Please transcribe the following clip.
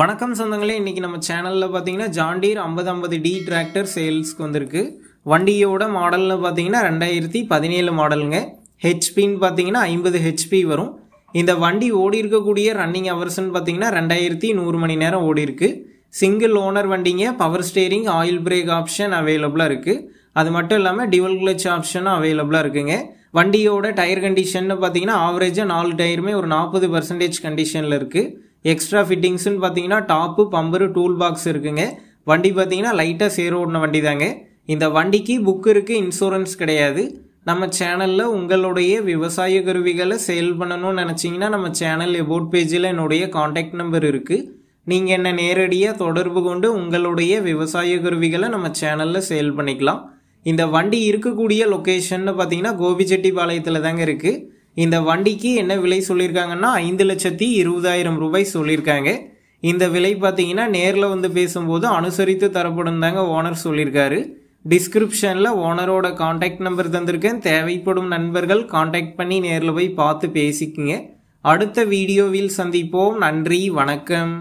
வணக்கம் சொந்தங்களே இன்றைக்கி நம்ம சேனலில் பார்த்தீங்கன்னா ஜாண்டீர் ஐம்பது ஐம்பது டி டிராக்டர் சேல்ஸ்க்கு வந்திருக்கு வண்டியோட மாடலில் பார்த்தீங்கன்னா ரெண்டாயிரத்தி பதினேழு மாடலுங்க ஹெச்பின்னு பார்த்தீங்கன்னா ஐம்பது ஹெச்பி வரும் இந்த வண்டி ஓடி இருக்கக்கூடிய ரன்னிங் ஹவர்ஸ்ன்னு பார்த்தீங்கன்னா ரெண்டாயிரத்தி நூறு மணி நேரம் ஓடி இருக்கு சிங்கிள் ஓனர் வண்டிங்க power steering oil brake option அவைலபிளாக இருக்குது அது மட்டும் இல்லாமல் டிவல் கிளச் ஆப்ஷனும் அவைலபிளாக இருக்குங்க வண்டியோட டயர் கண்டிஷன்னு பார்த்தீங்கன்னா ஆவரேஜாக நாலு டயருமே ஒரு நாற்பது பர்சன்டேஜ் கண்டிஷனில் இருக்குது எக்ஸ்ட்ரா ஃபிட்டிங்ஸ்னு பார்த்தீங்கன்னா டாப்பு பம்பரு டூல் பாக்ஸ் இருக்குங்க வண்டி பார்த்தீங்கன்னா லைட்டாக சேர் ஓடின வண்டி தாங்க இந்த வண்டிக்கு புக்கு இருக்குது இன்சூரன்ஸ் கிடையாது நம்ம சேனலில் உங்களுடைய விவசாய கருவிகளை சேல் பண்ணணும்னு நினச்சிங்கன்னா நம்ம சேனல் எபோட் பேஜில் என்னுடைய காண்டாக்ட் நம்பர் இருக்குது நீங்கள் என்ன நேரடியாக தொடர்பு கொண்டு உங்களுடைய விவசாய கருவிகளை நம்ம சேனலில் சேல் பண்ணிக்கலாம் இந்த வண்டி இருக்கக்கூடிய லொக்கேஷன்னு பார்த்தீங்கன்னா கோபிச்செட்டிப்பாளையத்தில் தாங்க இருக்குது இந்த வண்டிக்கு என்ன விலை சொல்லியிருக்காங்கன்னா ஐந்து லட்சத்தி இருபதாயிரம் ரூபாய் சொல்லியிருக்காங்க இந்த விலை பார்த்தீங்கன்னா நேரில் வந்து பேசும்போது அனுசரித்து தரப்படும் தாங்க ஓனர் சொல்லியிருக்காரு டிஸ்கிரிப்ஷனில் ஓனரோட காண்டாக்ட் நம்பர் தந்திருக்கேன் தேவைப்படும் நண்பர்கள் காண்டாக்ட் பண்ணி நேரில் போய் பார்த்து பேசிக்குங்க அடுத்த வீடியோவில் சந்திப்போம் நன்றி வணக்கம்